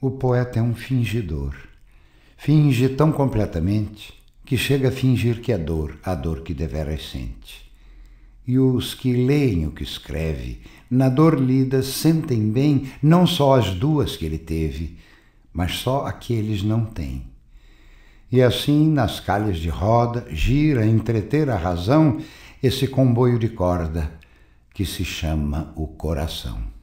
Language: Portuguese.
o poeta é um fingidor. Finge tão completamente que chega a fingir que é dor, a dor que deveras sente. E os que leem o que escreve, na dor lida, sentem bem não só as duas que ele teve, mas só a que eles não têm. E assim, nas calhas de roda, gira, entreter a razão, esse comboio de corda que se chama o coração.